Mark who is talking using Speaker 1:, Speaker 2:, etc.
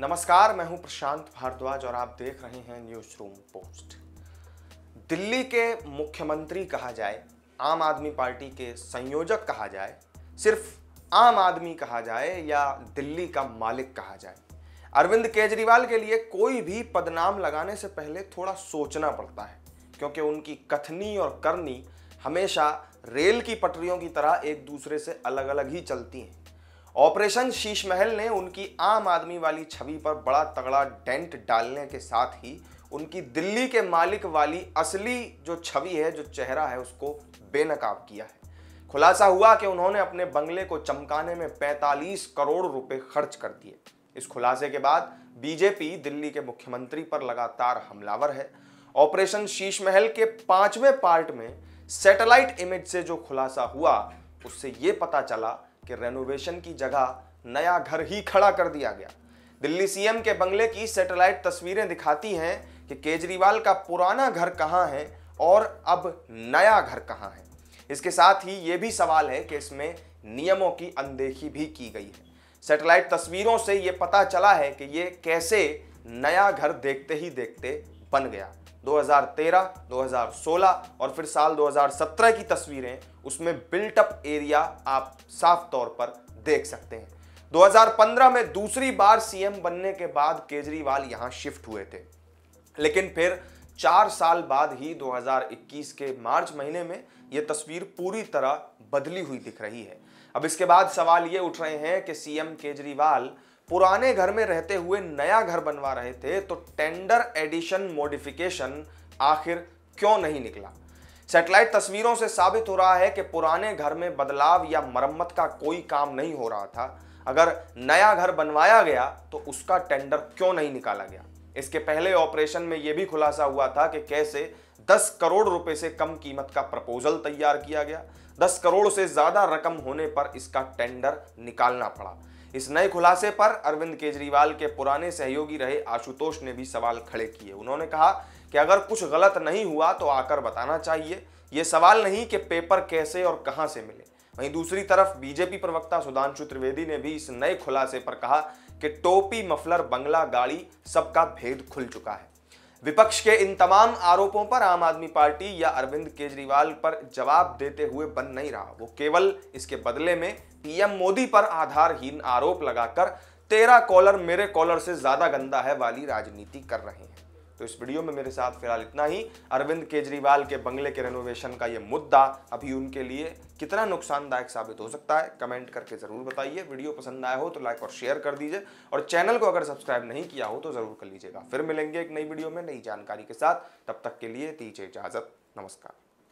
Speaker 1: नमस्कार मैं हूं प्रशांत भारद्वाज और आप देख रहे हैं न्यूज रूम पोस्ट दिल्ली के मुख्यमंत्री कहा जाए आम आदमी पार्टी के संयोजक कहा जाए सिर्फ आम आदमी कहा जाए या दिल्ली का मालिक कहा जाए अरविंद केजरीवाल के लिए कोई भी पदनाम लगाने से पहले थोड़ा सोचना पड़ता है क्योंकि उनकी कथनी और करनी हमेशा रेल की पटरियों की तरह एक दूसरे से अलग अलग ही चलती हैं ऑपरेशन शीश महल ने उनकी आम आदमी वाली छवि पर बड़ा तगड़ा डेंट डालने के साथ ही उनकी दिल्ली के मालिक वाली असली जो छवि है जो चेहरा है उसको बेनकाब किया है खुलासा हुआ कि उन्होंने अपने बंगले को चमकाने में 45 करोड़ रुपए खर्च कर दिए इस खुलासे के बाद बीजेपी दिल्ली के मुख्यमंत्री पर लगातार हमलावर है ऑपरेशन शीश महल के पांचवें पार्ट में सैटेलाइट इमेज से जो खुलासा हुआ उससे ये पता चला कि रेनोवेशन की जगह नया घर ही खड़ा कर दिया गया दिल्ली सीएम के बंगले की सैटेलाइट तस्वीरें दिखाती हैं कि केजरीवाल का पुराना घर कहाँ है और अब नया घर कहाँ है इसके साथ ही ये भी सवाल है कि इसमें नियमों की अनदेखी भी की गई है सैटेलाइट तस्वीरों से ये पता चला है कि ये कैसे नया घर देखते ही देखते बन गया 2013, 2016 और फिर साल 2017 की तस्वीरें उसमें बिल्ट अप एरिया आप साफ तौर पर देख सकते हैं 2015 में दूसरी बार सीएम बनने के बाद केजरीवाल यहां शिफ्ट हुए थे लेकिन फिर चार साल बाद ही 2021 के मार्च महीने में यह तस्वीर पूरी तरह बदली हुई दिख रही है अब इसके बाद सवाल ये उठ रहे हैं कि सीएम केजरीवाल पुराने घर में रहते हुए नया घर बनवा रहे थे तो टेंडर एडिशन मॉडिफिकेशन आखिर क्यों नहीं निकला सेटेलाइट तस्वीरों से साबित हो रहा है कि पुराने घर में बदलाव या मरम्मत का कोई काम नहीं हो रहा था अगर नया घर बनवाया गया तो उसका टेंडर क्यों नहीं निकाला गया इसके पहले ऑपरेशन में यह भी खुलासा हुआ था कि कैसे 10 करोड़ रुपए से कम कीमत का प्रपोजल तैयार किया गया 10 करोड़ से ज्यादा रकम होने पर इसका टेंडर निकालना पड़ा इस नए खुलासे पर अरविंद केजरीवाल के पुराने सहयोगी रहे आशुतोष ने भी सवाल खड़े किए उन्होंने कहा कि अगर कुछ गलत नहीं हुआ तो आकर बताना चाहिए ये सवाल नहीं कि पेपर कैसे और कहां से मिले वहीं दूसरी तरफ बीजेपी प्रवक्ता सुधांशु त्रिवेदी ने भी इस नए खुलासे पर कहा कि टोपी मफलर बंगला गाड़ी सबका भेद खुल चुका है विपक्ष के इन तमाम आरोपों पर आम आदमी पार्टी या अरविंद केजरीवाल पर जवाब देते हुए बन नहीं रहा वो केवल इसके बदले में पीएम मोदी पर आधारहीन आरोप लगाकर तेरा कॉलर मेरे कॉलर से ज्यादा गंदा है वाली राजनीति कर रहे हैं तो इस वीडियो में मेरे साथ फिलहाल इतना ही अरविंद केजरीवाल के बंगले के रेनोवेशन का ये मुद्दा अभी उनके लिए कितना नुकसानदायक साबित हो सकता है कमेंट करके ज़रूर बताइए वीडियो पसंद आया हो तो लाइक और शेयर कर दीजिए और चैनल को अगर सब्सक्राइब नहीं किया हो तो ज़रूर कर लीजिएगा फिर मिलेंगे एक नई वीडियो में नई जानकारी के साथ तब तक के लिए दीजिए इजाज़त नमस्कार